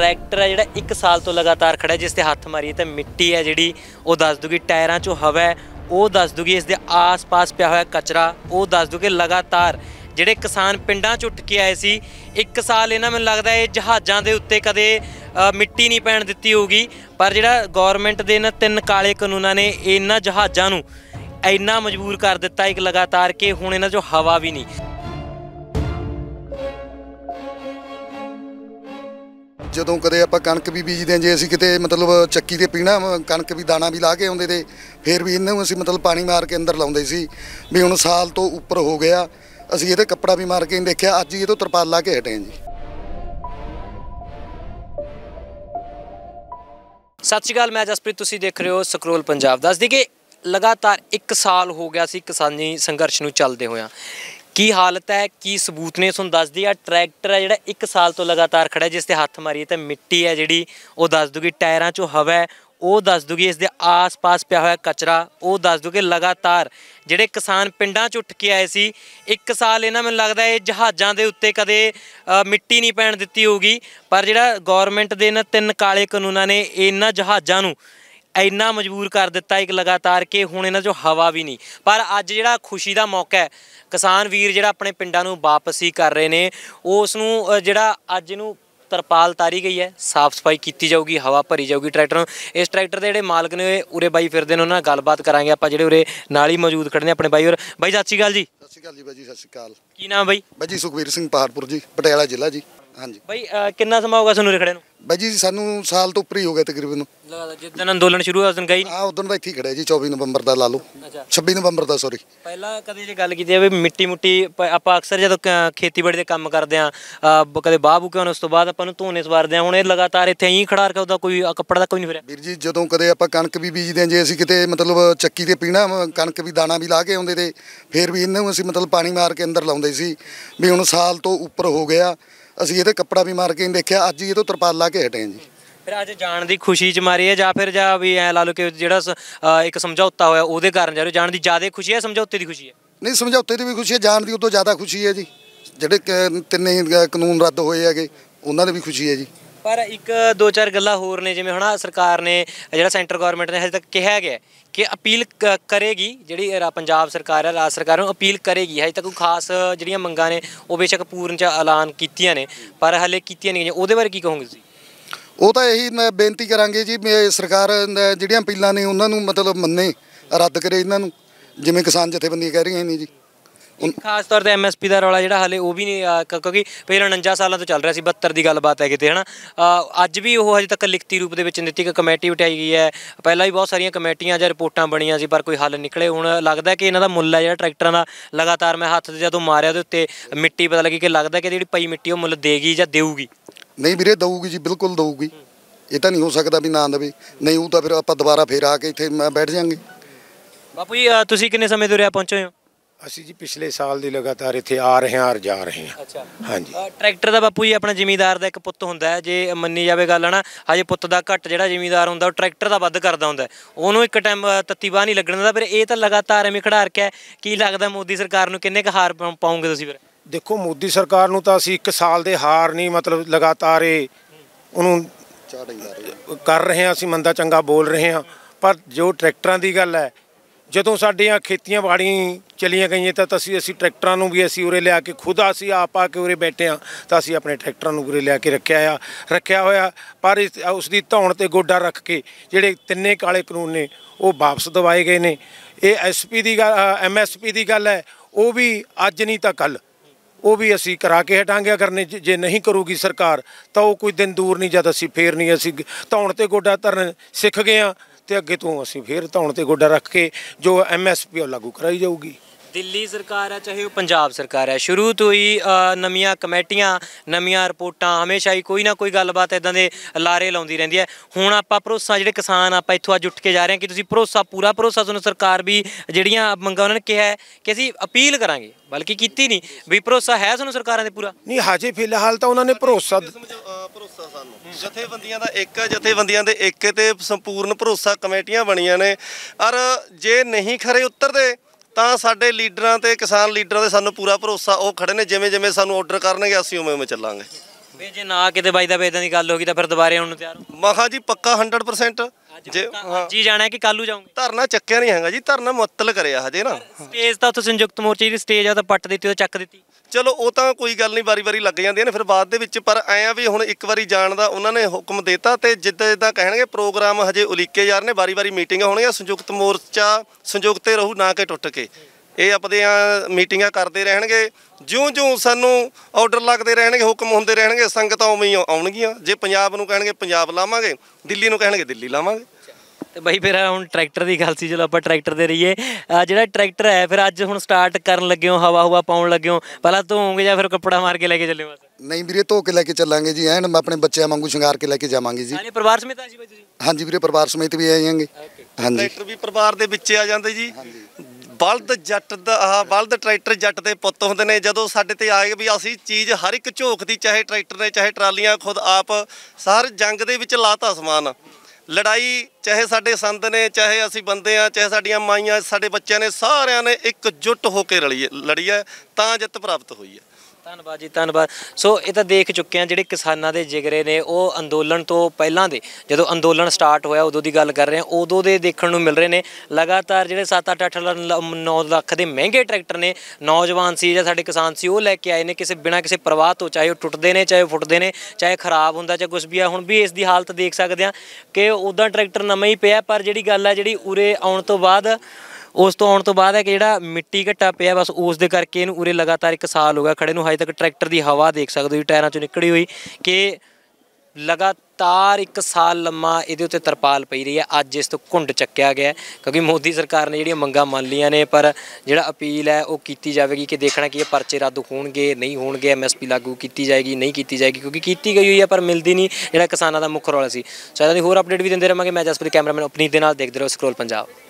tractor ਹੈ ਜਿਹੜਾ 1 ਸਾਲ ਤੋਂ ਲਗਾਤਾਰ ਖੜਾ ਜਿਸ ਤੇ ਹੱਥ ਮਾਰੀਏ ਤਾਂ ਮਿੱਟੀ ਹੈ ਜਿਹੜੀ ਉਹ ਦੱਸ ਦੂਗੀ ਟਾਇਰਾਂ 'ਚੋਂ ਹਵਾ ਹੈ ਉਹ ਦੱਸ ਦੂਗੀ ਇਸ ਦੇ ਆਸ-ਪਾਸ ਪਿਆ ਹੋਇਆ ਕਚਰਾ ਉਹ ਦੱਸ ਦੂਗੀ ਲਗਾਤਾਰ ਜਿਹੜੇ ਕਿਸਾਨ ਪਿੰਡਾਂ 'ਚ ਉੱਠ ਕੇ ਆਏ ਸੀ 1 ਸਾਲ ਇਹਨਾਂ ਮੈਨੂੰ ਲੱਗਦਾ ਇਹ ਜਹਾਜ਼ਾਂ ਦੇ ਉੱਤੇ ਕਦੇ ਮਿੱਟੀ ਨਹੀਂ ਪੈਣ ਦਿੱਤੀ ਹੋਊਗੀ ਪਰ ਜਿਹੜਾ ਗਵਰਨਮੈਂਟ ਦੇ ਇਹਨਾਂ ਤਿੰਨ ਕਾਲੇ ਕਾਨੂੰਨਾਂ ਨੇ ਇਹਨਾਂ ਜਹਾਜ਼ਾਂ ਨੂੰ ਇੰਨਾ ਮਜਬੂਰ ਕਰ ਦਿੱਤਾ ਇੱਕ ਲਗਾਤਾਰ ਕਿ ਹੁਣ ਇਹਨਾਂ 'ਚੋਂ ਹਵਾ ਵੀ ਨਹੀਂ ਜਦੋਂ ਕਦੇ ਆਪਾਂ ਕਣਕ ਵੀ ਬੀਜਦੇ ਹਾਂ ਜੇ ਅਸੀਂ ਕਿਤੇ ਮਤਲਬ ਚੱਕੀ ਤੇ ਪੀਣਾ ਕਣਕ ਵੀ ਦਾਣਾ ਵੀ ਲਾ ਕੇ ਆਉਂਦੇ ਤੇ ਫੇਰ ਵੀ ਇਹਨੂੰ ਅਸੀਂ ਮਤਲਬ ਪਾਣੀ ਮਾਰ ਕੇ ਅੰਦਰ ਲਾਉਂਦੇ ਸੀ ਵੀ ਹੁਣ ਸਾਲ ਤੋਂ ਉੱਪਰ ਹੋ ਗਿਆ ਅਸੀਂ ਇਹਦੇ ਕੱਪੜਾ ਵੀ ਮਾਰ ਕੇ ਨਹੀਂ ਦੇਖਿਆ ਅੱਜ ਹੀ ਇਹ ਤੋਂ ਤਰਪਾਲ ਲਾ ਕੇ ਹਟੇ ਹਾਂ ਜੀ ਸਤਿ ਸ਼੍ਰੀ ਅਕਾਲ ਮੈਂ ਜਸਪ੍ਰੀਤ ਤੁਸੀਂ ਦੇਖ ਰਹੇ ਹੋ ਸਕਰੋਲ ਪੰਜਾਬ ਦੱਸ ਦਿਗੇ ਲਗਾਤਾਰ 1 ਸਾਲ ਹੋ ਗਿਆ ਸੀ ਕਿਸਾਨੀ ਸੰਘਰਸ਼ ਨੂੰ ਚੱਲਦੇ ਹੋਇਆ ਕੀ ਹਾਲਤ ਹੈ ਕੀ ਸਬੂਤ ਨੇ ਤੁਹਾਨੂੰ ਦੱਸਦੀ ਆ ਟਰੈਕਟਰ ਹੈ ਜਿਹੜਾ 1 ਸਾਲ ਤੋਂ ਲਗਾਤਾਰ ਖੜਾ ਜਿਸ ਤੇ ਹੱਥ ਮਾਰੀਏ ਤਾਂ ਮਿੱਟੀ ਹੈ ਜਿਹੜੀ ਉਹ ਦੱਸ ਦੂਗੀ ਟਾਇਰਾਂ 'ਚੋਂ ਹਵਾ ਉਹ ਦੱਸ ਦੂਗੀ ਇਸ ਦੇ ਆਸ-ਪਾਸ ਪਿਆ ਹੋਇਆ ਕਚਰਾ ਉਹ ਦੱਸ ਦੂਗੇ ਲਗਾਤਾਰ ਜਿਹੜੇ ਕਿਸਾਨ ਪਿੰਡਾਂ 'ਚ ਉੱਠ ਕੇ ਆਏ ਸੀ ਇੱਕ ਸਾਲ ਇਹਨਾਂ ਮੈਨੂੰ ਲੱਗਦਾ ਇਹ ਜਹਾਜ਼ਾਂ ਦੇ ਉੱਤੇ ਕਦੇ ਮਿੱਟੀ ਨਹੀਂ ਪੈਣ ਦਿੱਤੀ ਹੋਊਗੀ ਪਰ ਜਿਹੜਾ ਗਵਰਨਮੈਂਟ ਦੇ ਇਹਨਾਂ ਤਿੰਨ ਕਾਲੇ ਕਾਨੂੰਨਾਂ ਨੇ ਇਹਨਾਂ ਜਹਾਜ਼ਾਂ ਨੂੰ ਇੰਨਾ ਮਜਬੂਰ ਕਰ ਦਿੱਤਾ ਇੱਕ ਲਗਾਤਾਰ ਕਿ ਹੁਣ ਇਹਨਾਂ 'ਚੋਂ ਹਵਾ ਵੀ ਨਹੀਂ ਪਰ ਅੱਜ ਜਿਹੜਾ ਖੁਸ਼ੀ ਦਾ ਮੌਕਾ ਹੈ ਕਿਸਾਨ ਵੀਰ ਜਿਹੜਾ ਆਪਣੇ ਪਿੰਡਾਂ ਨੂੰ ਵਾਪਸੀ ਕਰ ਰਹੇ ਨੇ ਉਸ ਨੂੰ ਜਿਹੜਾ ਅੱਜ ਨੂੰ ਤਰਪਾਲ ਤਾਰੀ ਗਈ ਹੈ ਸਾਫ਼ ਸਫਾਈ ਕੀਤੀ ਜਾਊਗੀ ਹਵਾ ਭਰੀ ਜਾਊਗੀ ਟਰੈਕਟਰ ਨੂੰ ਇਸ ਟਰੈਕਟਰ ਦੇ ਜਿਹੜੇ ਮਾਲਕ ਨੇ ਉਰੇ ਬਾਈ ਫਿਰਦੇ ਨੇ ਉਹਨਾਂ ਨਾਲ ਗੱਲਬਾਤ ਕਰਾਂਗੇ ਆਪਾਂ ਜਿਹੜੇ ਉਰੇ ਨਾਲ ਹੀ ਮੌਜੂਦ ਖੜਨੇ ਆਪਣੇ ਬਾਈ ਹੋਰ ਬਾਈ ਸਤਿ ਸ਼੍ਰੀ ਅਕਾਲ ਜੀ ਸਤਿ ਸ਼੍ਰੀ ਅਕਾਲ ਜੀ ਬਾਜੀ ਸਤਿ ਸ਼੍ਰੀ ਅਕਾਲ ਕੀ ਨਾਮ ਬਾਈ ਬਾਜੀ ਸੁਖਵੀਰ ਸਿੰਘ ਪਹਾੜਪੁਰ ਜੀ ਪਟਿਆਲਾ ਜ਼ਿਲ੍ਹਾ ਜੀ ਹਾਂਜੀ ਬਾਈ ਕਿੰਨਾ ਸਮਾਂ ਹੋ ਗਿਆ ਤੁਹਾਨੂੰ ਉਰੇ ਨੂੰ ਬਾਈ ਜੀ ਸਾਨੂੰ ਸਾਲ ਤੋਂ ਉੱਪਰ ਹੀ ਹੋ ਗਿਆ ਤਕਰੀਬਨ ਲੱਗਦਾ ਜਿਸ ਦਿਨ ਅੰਦੋਲਨ ਸ਼ੁਰੂ ਹੋਇਆ ਉਸ ਦਿਨ ਗਈ ਹਾਂ ਆ ਉਦੋਂ ਦਾ ਇੱਥੇ ਖੜਿਆ ਜੀ 24 ਨਵੰਬਰ ਦਾ ਲਾ ਲਓ 26 ਨਵੰਬਰ ਦਾ ਸੌਰੀ ਪਹਿਲਾਂ ਕਦੇ ਜੇ ਗੱਲ ਕੀਤੀ ਜਾਵੇ ਮਿੱਟੀ ਮੁੱਟੀ ਆਪਾਂ ਅਕਸਰ ਜਦੋਂ ਖੇਤੀਬਾੜੀ ਦੇ ਕੰਮ ਕਰਦੇ ਆ ਕਦੇ ਬਾਹ ਬੁਕੇ ਉਸ ਤੋਂ ਬਾਅਦ ਆਪਾਂ ਨੂੰ ਧੋਨੇ ਸਵਾਰਦੇ ਆ ਹੁਣ ਇਹ ਲਗਾਤਾਰ ਇੱਥੇ ਐਂ ਖੜਾ ਰਿਹਾ ਉਹਦਾ ਕੋਈ ਕੱਪੜਾ ਦਾ ਕੋਈ ਨਹੀਂ ਫਿਰਿਆ ਵੀਰ ਜੀ ਜਦੋਂ ਕਦੇ ਆਪਾਂ ਕਣਕ ਵੀ ਬੀਜਦੇ ਹਾਂ ਜੇ ਅਸੀਂ ਕਿਤੇ ਮਤਲਬ ਚੱਕੀ ਤੇ ਪੀਣਾ ਕਣਕ ਵੀ ਦਾਣਾ ਵੀ ਲਾ ਕੇ ਆਉਂਦੇ ਤੇ ਫਿਰ ਵੀ ਇਹਨੂੰ ਅਸੀਂ ਮਤਲਬ ਪਾਣੀ ਮਾਰ ਕੇ ਅੰਦਰ ਲਾਉਂਦੇ ਸੀ ਵੀ ਹੁਣ ਸਾਲ ਤੋਂ ਉੱਪਰ ਹੋ ਗਿਆ ਅਸੀਂ ਇਹਦੇ ਕੱਪੜਾ ਵੀ ਮਾਰ ਕੇ ਨਹੀਂ ਦੇਖਿਆ ਅੱਜ ਇਹ ਤੋਂ ਤਰਪਾਲ ਲਾ ਕੇ ਹਟੇ ਜੀ ਫਿਰ ਅੱਜ ਜਾਣ ਦੀ ਖੁਸ਼ੀ 'ਚ ਮਾਰੀ ਹੈ ਜਾਂ ਫਿਰ ਜਾਂ ਵੀ ਐ ਲਾ ਲਓ ਕਿ ਜਿਹੜਾ ਇੱਕ ਸਮਝੌਤਾ ਹੋਇਆ ਉਹਦੇ ਕਾਰਨ ਜਾ ਰਹੇ ਜਾਣ ਦੀ ਜ਼ਿਆਦਾ ਖੁਸ਼ੀ ਹੈ ਸਮਝੌਤੇ ਦੀ ਖੁਸ਼ੀ ਹੈ ਨਹੀਂ ਸਮਝੌਤੇ ਦੀ ਵੀ ਖੁਸ਼ੀ ਹੈ ਜਾਣ ਦੀ ਉਹ ਤੋਂ ਜ਼ਿਆਦਾ ਖੁਸ਼ੀ ਹੈ ਜੀ ਜਿਹੜੇ ਤਿੰਨੇ ਕਾਨੂੰਨ ਰੱਦ ਹੋਏ ਹੈਗੇ ਉਹਨਾਂ ਦੀ ਵੀ ਖੁਸ਼ੀ ਹੈ ਜੀ ਪਰ ਇੱਕ ਦੋ ਚਾਰ ਗੱਲਾਂ ਹੋਰ ਨੇ ਜਿਵੇਂ ਹੁਣ ਸਰਕਾਰ ਨੇ ਜਿਹੜਾ ਸੈਂਟਰ ਗਵਰਨਮੈਂਟ ਨੇ ਹਜੇ ਤੱਕ ਕਿਹਾ ਗਿਆ ਕਿ ਅਪੀਲ ਕਰੇਗੀ ਜਿਹੜੀ ਪੰਜਾਬ ਸਰਕਾਰ ਹੈ ਰਾਜ ਸਰਕਾਰ ਨੂੰ ਅਪੀਲ ਕਰੇਗੀ ਹਜੇ ਤੱਕ ਕੋਈ ਖਾਸ ਜਿਹੜੀਆਂ ਮੰਗਾਂ ਨੇ ਉਹ ਬੇਸ਼ੱਕ ਪੂਰਨ ਚ ਐਲਾਨ ਕੀਤੀਆਂ ਨੇ ਪਰ ਹਲੇ ਕੀਤੀਆਂ ਨਹੀਂ ਗਈਆਂ ਉਹਦੇ ਬਾਰੇ ਕੀ ਕਹੋਗੇ ਤੁਸੀਂ ਉਹ ਤਾਂ ਇਹੀ ਬੇਨਤੀ ਕਰਾਂਗੇ ਜੀ ਸਰਕਾਰ ਜਿਹੜੀਆਂ ਅਪੀਲਾਂ ਨੇ ਉਹਨਾਂ ਨੂੰ ਮਤਲਬ ਮੰਨੇ ਰੱਦ ਕਰੇ ਇਹਨਾਂ ਨੂੰ ਜਿਵੇਂ ਕਿਸਾਨ ਜਥੇਬੰਦੀਆਂ ਕਹਿ ਰਹੀਆਂ ਨੇ ਜੀ ਖਾਸ ਤੌਰ ਤੇ ਐਮਐਸਪੀ ਦਾ ਰੌਲਾ ਜਿਹੜਾ ਹਲੇ ਉਹ ਵੀ ਨਹੀਂ ਕਿਉਂਕਿ ਪਹਿਲਾਂ 49 ਸਾਲਾਂ ਤੋਂ ਚੱਲ ਰਿਹਾ ਸੀ 72 ਦੀ ਗੱਲਬਾਤ ਹੈ ਕਿਤੇ ਹਨਾ ਅ, ਅੱਜ ਵੀ ਉਹ ਹਜੇ ਤੱਕ ਲਿਖਤੀ ਰੂਪ ਦੇ ਵਿੱਚ ਨੀਤੀਕ ਕਮੇਟੀ ਉਠਾਈ ਗਈ ਹੈ ਪਹਿਲਾਂ ਵੀ ਬਹੁਤ ਸਾਰੀਆਂ ਕਮੇਟੀਆਂ ਜਾਂ ਰਿਪੋਰਟਾਂ ਬਣੀਆਂ ਸੀ ਪਰ ਕੋਈ ਹੱਲ ਨਿਕਲੇ ਹੁਣ ਲੱਗਦਾ ਕਿ ਇਹਨਾਂ ਦਾ ਮੁੱਲ ਹੈ ਜਿਹੜਾ ਟਰੈਕਟਰਾਂ ਦਾ ਲਗਾਤਾਰ ਮੈਂ ਹੱਥ ਤੇ ਜਦੋਂ ਮਾਰਿਆ ਉਹਦੇ ਉੱਤੇ ਮਿੱਟੀ ਪਤਾ ਲੱਗੀ ਕਿ ਲੱਗਦਾ ਕਿ ਜਿਹੜੀ ਪਈ ਮਿੱਟੀ ਉਹ ਮੁੱਲ ਦੇਗੀ ਜਾਂ ਦੇਊਗੀ ਨਹੀਂ ਵੀਰੇ ਦੇਊਗੀ ਜੀ ਬਿਲਕੁਲ ਦੇਊਗੀ ਇਹ ਤਾਂ ਨਹੀਂ ਹੋ ਸਕਦਾ ਵੀ ਨਾ ਦੇਵੇ ਨਹੀਂ ਉਹ ਤਾਂ ਫਿਰ ਆਪਾਂ ਦੁਬਾਰਾ ਫੇਰ ਆ ਕੇ ਇੱਥੇ ਮ- ਬੈਠ ਜਾਾਂਗੇ ਬਾਪੂ ਜੀ ਤੁਸੀਂ ਕਿੰਨੇ ਸਮੇਂ ਤੋਂ ਰਿਆ ਪਹੁੰਚੇ ਹੋ ਅਸੀਂ ਜੀ ਪਿਛਲੇ ਸਾਲ ਦੀ ਲਗਾਤਾਰ ਇੱਥੇ ਆ ਰਹੇ ਹਾਂ ਔਰ ਜਾ ਰਹੇ ਹਾਂ ਅੱਛਾ ਹਾਂਜੀ ਟਰੈਕਟਰ ਦਾ ਬਾਪੂ ਜੀ ਆਪਣਾ ਜ਼ਿਮੀਦਾਰ ਦਾ ਇੱਕ ਪੁੱਤ ਹੁੰਦਾ ਹੈ ਜੇ ਮੰਨੀ ਜਾਵੇ ਗੱਲ ਹਨਾ ਹਜੇ ਪੁੱਤ ਦਾ ਘੱਟ ਜਿਹੜਾ ਜ਼ਿਮੀਦਾਰ ਹੁੰਦਾ ਉਹ ਟਰੈਕਟਰ ਦਾ ਵੱਧ ਕਰਦਾ ਹੁੰਦਾ ਉਹਨੂੰ ਇੱਕ ਟਾਈਮ ਤੱਤੀ ਬਾਹ ਨਹੀਂ ਲੱਗਣ ਦਿੰਦਾ ਫਿਰ ਇਹ ਤਾਂ ਲਗਾਤਾਰ ਐਵੇਂ ਖੜਾ ਰੱਖਿਆ ਕੀ ਲੱਗਦਾ ਮੋਦੀ ਸਰਕਾਰ ਨੂੰ ਕਿੰਨੇ ਕ ਹਾਰ ਪਾਉਂਗੇ ਤੁਸੀਂ ਫਿਰ ਦੇਖੋ ਮੋਦੀ ਸਰਕਾਰ ਨੂੰ ਤਾਂ ਅਸੀਂ ਇੱਕ ਸਾਲ ਦੇ ਹਾਰ ਨਹੀਂ ਮਤਲਬ ਲਗਾਤਾਰ ਇਹ ਉਹਨੂੰ ਜਾ ਕਰ ਰਹੇ ਹਾਂ ਅਸੀਂ ਮੰਦਾ ਚੰਗਾ ਬੋਲ ਰਹੇ ਹਾਂ ਪਰ ਜੋ ਟਰੈਕਟਰਾਂ ਦੀ ਗੱਲ ਹੈ ਜਦੋਂ ਸਾਡੀਆਂ ਖੇਤੀਆਂ ਬਾੜੀਆਂ ਚਲੀਆਂ ਗਈਆਂ ਤਾਂ ਅਸੀਂ ਅਸੀਂ ਟਰੈਕਟਰਾਂ ਨੂੰ ਵੀ ਅਸੀਂ ਉਰੇ ਲਿਆ ਕੇ ਖੁਦ ਅਸੀਂ ਆਪ ਆ ਕੇ ਉਰੇ ਬੈਠੇ ਆ ਤਾਂ ਅਸੀਂ ਆਪਣੇ ਟਰੈਕਟਰਾਂ ਨੂੰ ਉਰੇ ਲਿਆ ਕੇ ਰੱਖਿਆ ਆ ਰੱਖਿਆ ਹੋਇਆ ਪਰ ਉਸ ਦੀ ਧੌਣ ਤੇ ਗੋਡਾ ਰੱਖ ਕੇ ਜਿਹੜੇ ਤਿੰਨੇ ਕਾਲੇ ਕਾਨੂੰਨ ਨੇ ਉਹ ਵਾਪਸ ਦਵਾਏ ਗਏ ਨੇ ਇਹ ਐਸਪੀ ਦੀ ਐਮਐਸਪੀ ਦੀ ਗੱਲ ਹੈ ਉਹ ਵੀ ਅੱਜ ਨਹੀਂ ਤਾਂ ਕੱਲ ਉਹ ਵੀ ਅਸੀਂ ਕਰਾ ਕੇ ਹਟਾਂਗੇ ਅਗਰ ਜੇ ਨਹੀਂ ਕਰੂਗੀ ਸਰਕਾਰ ਤਾਂ ਉਹ ਕੋਈ ਦਿਨ ਦੂਰ ਨਹੀਂ ਜਦ ਅਸੀਂ ਫੇਰ ਨਹੀਂ ਅਸੀਂ ਧੌਣ ਤੇ ਗੋਡਾ ਧਰਨ ਸਿੱਖ ਗਏ ਆ ਤੇ ਅੱਗੇ ਤੋਂ ਅਸੀਂ ਫੇਰ ਧੌਣ ਤੇ ਗੋਡਾ ਰੱਖ ਕੇ ਜੋ ਐਮਐਸਪੀ ਉਹ ਲਾਗੂ ਕਰਾਈ ਜਾਊਗੀ ਦਿੱਲੀ ਸਰਕਾਰ ਹੈ ਚਾਹੇ ਉਹ ਪੰਜਾਬ ਸਰਕਾਰ ਹੈ ਸ਼ੁਰੂ ਤੋਂ ਹੀ ਨਵੀਆਂ ਕਮੇਟੀਆਂ ਨਵੀਆਂ ਰਿਪੋਰਟਾਂ ਹਮੇਸ਼ਾ ਹੀ ਕੋਈ ਨਾ ਕੋਈ ਗੱਲਬਾਤ ਇਦਾਂ ਦੇ ਲਾਰੇ ਲਾਉਂਦੀ ਰਹਿੰਦੀ ਹੈ ਹੁਣ ਆਪਾਂ ਭਰੋਸਾ ਜਿਹੜੇ ਕਿਸਾਨ ਆਪਾਂ ਇੱਥੋਂ ਅੱਜ ਉੱਠ ਕੇ ਜਾ ਰਹੇ ਹਾਂ ਕਿ ਤੁਸੀਂ ਭਰੋਸਾ ਪੂਰਾ ਭਰੋਸਾ ਤੁਹਾਨੂੰ ਸਰਕਾਰ ਵੀ ਜਿਹੜੀਆਂ ਮੰਗਾਂ ਉਹਨਾਂ ਨੇ ਕਿਹਾ ਕਿ ਅਸੀਂ ਅਪੀਲ ਕਰਾਂਗੇ ਬਲਕਿ ਕੀਤੀ ਨਹੀਂ ਵੀ ਭਰੋਸਾ ਹੈ ਤੁਹਾਨੂੰ ਸਰਕਾਰਾਂ ਦੇ ਪੂਰਾ ਨਹੀਂ ਹਾਜੀ ਫਿਲਹਾਲ ਤਾਂ ਉਹਨਾਂ ਨੇ ਭਰੋਸਾ ਭਰੋਸਾ ਸਾਨੂੰ ਜਥੇਬੰਦੀਆਂ ਦਾ ਇੱਕ ਜਥੇਬੰਦੀਆਂ ਦੇ ਇੱਕ ਤੇ ਸੰਪੂਰਨ ਭਰੋਸਾ ਕਮੇਟੀਆਂ ਬਣੀਆਂ ਨੇ ਔਰ ਜੇ ਨਹੀਂ ਖਰੇ ਉੱਤਰਦੇ ਤਾਂ ਸਾਡੇ ਲੀਡਰਾਂ ਤੇ ਕਿਸਾਨ ਲੀਡਰਾਂ ਤੇ ਸਾਨੂੰ ਪੂਰਾ ਭਰੋਸਾ ਉਹ ਖੜੇ ਨੇ ਜਿਵੇਂ ਜਿਵੇਂ ਸਾਨੂੰ ਆਰਡਰ ਕਰਨਗੇ ਅਸੀਂ ਉਵੇਂ ਉਵੇਂ ਚੱਲਾਂਗੇ ਵੀ ਜੇ ਨਾ ਕਿਤੇ ਬਾਈ ਦਾ ਬੇਦਾਂ ਦੀ ਗੱਲ ਹੋ ਗਈ ਤਾਂ ਫਿਰ ਦੁਬਾਰੇ ਉਹਨੂੰ ਤਿਆਰ ਹੋ ਮਖਾ ਜੀ ਪੱਕਾ 100% ਜੇ ਜੀ ਜਾਣਾ ਕਿ ਕੱਲੂ ਜਾਉਂਗੇ ਧਰਨਾ ਚੱਕਿਆ ਨਹੀਂ ਹੈਗਾ ਜੀ ਧਰਨਾ ਮੁਤਲ ਕਰਿਆ ਹਜੇ ਨਾ ਸਟੇਜ ਤਾਂ ਉੱਥੇ ਸੰਯੁਕਤ ਮੋਰਚੇ ਦੀ ਸਟੇਜ ਆ ਤਾਂ ਪੱਟ ਦਿੱਤੀ ਉਹ ਚੱਕ ਦਿੱਤੀ ਚਲੋ ਉਹ ਤਾਂ ਕੋਈ ਗੱਲ ਨਹੀਂ ਵਾਰੀ-ਵਾਰੀ ਲੱਗ ਜਾਂਦੀਆਂ ਨੇ ਫਿਰ ਬਾਅਦ ਦੇ ਵਿੱਚ ਪਰ ਐ ਆ ਵੀ ਹੁਣ ਇੱਕ ਵਾਰੀ ਜਾਣ ਦਾ ਉਹਨਾਂ ਨੇ ਹੁਕਮ ਦਿੱਤਾ ਤੇ ਜਿੱਦਾਂ ਜਿੱਦਾਂ ਕਹਿਣਗੇ ਪ੍ਰੋਗਰਾਮ ਹਜੇ ਉਲੀਕੇ ਯਾਰ ਨੇ ਵਾਰੀ-ਵਾਰੀ ਮੀਟਿੰਗਾਂ ਹੋਣਗੀਆਂ ਸੰਯੁਕਤ ਮੋਰਚਾ ਸੰਯੁਕਤੇ ਰਹੂ ਨਾ ਕਿ ਟੁੱਟ ਕੇ ਇਹ ਆਪਦੇ ਆ ਮੀਟਿੰਗਾਂ ਕਰਦੇ ਰਹਿਣਗੇ ਜਿਉਂ-ਜਿਉਂ ਸਾਨੂੰ ਆਰਡਰ ਲੱਗਦੇ ਰਹਿਣਗੇ ਹੁਕਮ ਹੁੰਦੇ ਰਹਿਣਗੇ ਸੰਗਤਾਂ ਉਵੇਂ ਹੀ ਆਉਣਗੀਆਂ ਜੇ ਪੰਜਾਬ ਨੂੰ ਕਹਿਣਗੇ ਪੰਜਾਬ ਲਾਵਾਂਗੇ ਦਿੱਲੀ ਨੂੰ ਕਹਿਣਗੇ ਦਿੱਲੀ ਲਾਵਾਂਗੇ ਤੇ ਬਾਈ ਫਿਰ ਹੁਣ ਟਰੈਕਟਰ ਦੀ ਗੱਲ ਸੀ ਚਲੋ ਆਪਾਂ ਟਰੈਕਟਰ ਦੇ ਰਹੀਏ ਜਿਹੜਾ ਟਰੈਕਟਰ ਹੈ ਫਿਰ ਅੱਜ ਹੁਣ ਸਟਾਰਟ ਕਰਨ ਲੱਗੇ ਹੋ ਹਵਾ ਹਵਾ ਪਾਉਣ ਲੱਗੇ ਹੋ ਪਹਿਲਾਂ ਧੋਵੋਗੇ ਜਾਂ ਫਿਰ ਕੱਪੜਾ ਮਾਰ ਕੇ ਲੈ ਕੇ ਚੱਲੇ ਹੋ ਨਹੀਂ ਵੀਰੇ ਧੋ ਕੇ ਲੈ ਕੇ ਚੱਲਾਂਗੇ ਜੀ ਐਨ ਮੈਂ ਆਪਣੇ ਬੱਚਿਆਂ ਵਾਂਗੂ ਸ਼ਿੰਗਾਰ ਕੇ ਲੈ ਕੇ ਜਾਵਾਂਗੇ ਜੀ ਹਾਂਜੀ ਪਰਿਵਾਰ ਸਮੇਤ ਆ ਜੀ ਬਾਈ ਤੁਸੀਂ ਹਾਂਜੀ ਵੀਰੇ ਪਰਿਵਾਰ ਸਮੇਤ ਵੀ ਆਏ ਜਾਂਗੇ ਹਾਂਜੀ ਟਰੈਕਟਰ ਵੀ ਪਰਿਵਾਰ ਦੇ ਵਿੱਚ ਆ ਜਾਂਦੇ ਜੀ ਬਲਦ ਜੱਟ ਦਾ ਆ ਬਲਦ ਟਰੈਕਟਰ ਜੱਟ ਦੇ ਪੁੱਤ ਹੁੰਦੇ ਨੇ ਜਦੋਂ ਸਾਡੇ ਤੇ ਆਏ ਵੀ ਅਸੀਂ ਚੀਜ਼ ਹਰ ਇੱਕ ਝੋਕ ਦੀ ਚਾਹੇ ਟਰੈਕਟਰ ਨੇ ਚਾਹੇ ਟਰਾਲੀਆਂ ਖੁਦ ਆਪ ਸਾਰ ਜੰਗ ਦੇ ਵਿੱਚ ਲਾਤਾ ਸਮਾਨ ਲੜਾਈ ਚਾਹੇ ਸਾਡੇ ਸੰਤ ਨੇ ਚਾਹੇ ਅਸੀਂ ਬੰਦੇ ਆ ਚਾਹੇ ਸਾਡੀਆਂ ਮਾਈਆਂ ਸਾਡੇ ਬੱਚਿਆਂ ਨੇ ਸਾਰਿਆਂ ਨੇ ਇੱਕ ਜੁੱਟ ਹੋ ਕੇ ਲੜੀ ਹੈ ਤਾਂ ਜਿੱਤ ਪ੍ਰਾਪਤ ਹੋਈ ਹੈ ਧੰਨਵਾਦ ਜੀ ਧੰਨਵਾਦ ਸੋ ਇਹ ਤਾਂ ਦੇਖ ਚੁੱਕੇ ਆ ਜਿਹੜੇ ਕਿਸਾਨਾਂ ਦੇ ਜਿਗਰੇ ਨੇ ਉਹ ਅੰਦੋਲਨ ਤੋਂ ਪਹਿਲਾਂ ਦੇ ਜਦੋਂ ਅੰਦੋਲਨ ਸਟਾਰਟ ਹੋਇਆ ਉਦੋਂ ਦੀ ਗੱਲ ਕਰ ਰਹੇ ਆ ਉਦੋਂ ਦੇ ਦੇਖਣ ਨੂੰ ਮਿਲ ਰਹੇ ਨੇ ਲਗਾਤਾਰ ਜਿਹੜੇ 7-8 8 9 ਲੱਖ ਦੇ ਮਹਿੰਗੇ ਟਰੈਕਟਰ ਨੇ ਨੌਜਵਾਨ ਸੀ ਜਾਂ ਸਾਡੇ ਕਿਸਾਨ ਸੀ ਉਹ ਲੈ ਕੇ ਆਏ ਨੇ ਕਿਸੇ ਬਿਨਾਂ ਕਿਸੇ ਪ੍ਰਵਾਹ ਤੋਂ ਚਾਹੇ ਉਹ ਟੁੱਟਦੇ ਨੇ ਚਾਹੇ ਫੁੱਟਦੇ ਨੇ ਚਾਹੇ ਖਰਾਬ ਹੁੰਦਾ ਚਾਹੇ ਕੁਝ ਵੀ ਆ ਹੁਣ ਵੀ ਇਸ ਦੀ ਹਾਲਤ ਦੇਖ ਸਕਦੇ ਆ ਕਿ ਉਦਾਂ ਟਰੈਕਟਰ ਨਵੇਂ ਹੀ ਪਿਆ ਪਰ ਜਿਹੜੀ ਗੱਲ ਆ ਜਿਹੜੀ ਉਰੇ ਆਉਣ ਤੋਂ ਬਾਅਦ ਉਸ ਤੋਂ ਆਉਣ ਤੋਂ ਬਾਅਦ ਹੈ ਕਿ ਜਿਹੜਾ ਮਿੱਟੀ ਘਟਾ ਪਿਆ ਬਸ ਉਸ ਦੇ ਕਰਕੇ ਇਹਨੂੰ ਉਰੇ ਲਗਾਤਾਰ ਇੱਕ ਸਾਲ ਹੋ ਗਿਆ ਖੜੇ ਨੂੰ ਹਜੇ ਤੱਕ ਟਰੈਕਟਰ ਦੀ ਹਵਾ ਦੇਖ ਸਕਦੇ ਹੋ ਟਾਇਰਾਂ ਚੋਂ ਨਿਕੜੀ ਹੋਈ ਕਿ ਲਗਾਤਾਰ ਇੱਕ ਸਾਲ ਲੰਮਾ ਇਹਦੇ ਉੱਤੇ ਤਰਪਾਲ ਪਈ ਰਹੀ ਹੈ ਅੱਜ ਇਸ ਤੋਂ ਕੁੰਡ ਚੱਕਿਆ ਗਿਆ ਕਿਉਂਕਿ ਮੋਦੀ ਸਰਕਾਰ ਨੇ ਜਿਹੜੀਆਂ ਮੰਗਾਂ ਮੰਨ ਲੀਆਂ ਨੇ ਪਰ ਜਿਹੜਾ ਅਪੀਲ ਹੈ ਉਹ ਕੀਤੀ ਜਾਵੇਗੀ ਕਿ ਦੇਖਣਾ ਕਿ ਇਹ ਪਰਚੇ ਰੱਦ ਹੋਣਗੇ ਨਹੀਂ ਹੋਣਗੇ ਐਮਐਸਪੀ ਲਾਗੂ ਕੀਤੀ ਜਾਏਗੀ ਨਹੀਂ ਕੀਤੀ ਜਾਏਗੀ ਕਿਉਂਕਿ ਕੀਤੀ ਗਈ ਹੋਈ ਹੈ ਪਰ ਮਿਲਦੀ ਨਹੀਂ ਜਿਹੜਾ ਕਿਸਾਨਾਂ ਦਾ ਮੁੱਖ ਰੋਲ ਸੀ ਸੋ ਇਹਦਾ ਦੀ ਹੋਰ ਅਪਡੇਟ ਵੀ ਦਿੰਦੇ ਰਹਾਂਗੇ ਮੈਂ ਜਸਪ੍ਰੀਤ ਕੈਮਰਾਮੈਨ ਆਪਣੀ ਦੇ ਨਾਲ ਦੇਖਦੇ ਰਹੋ ਸਕਰੋਲ ਪੰਜਾਬ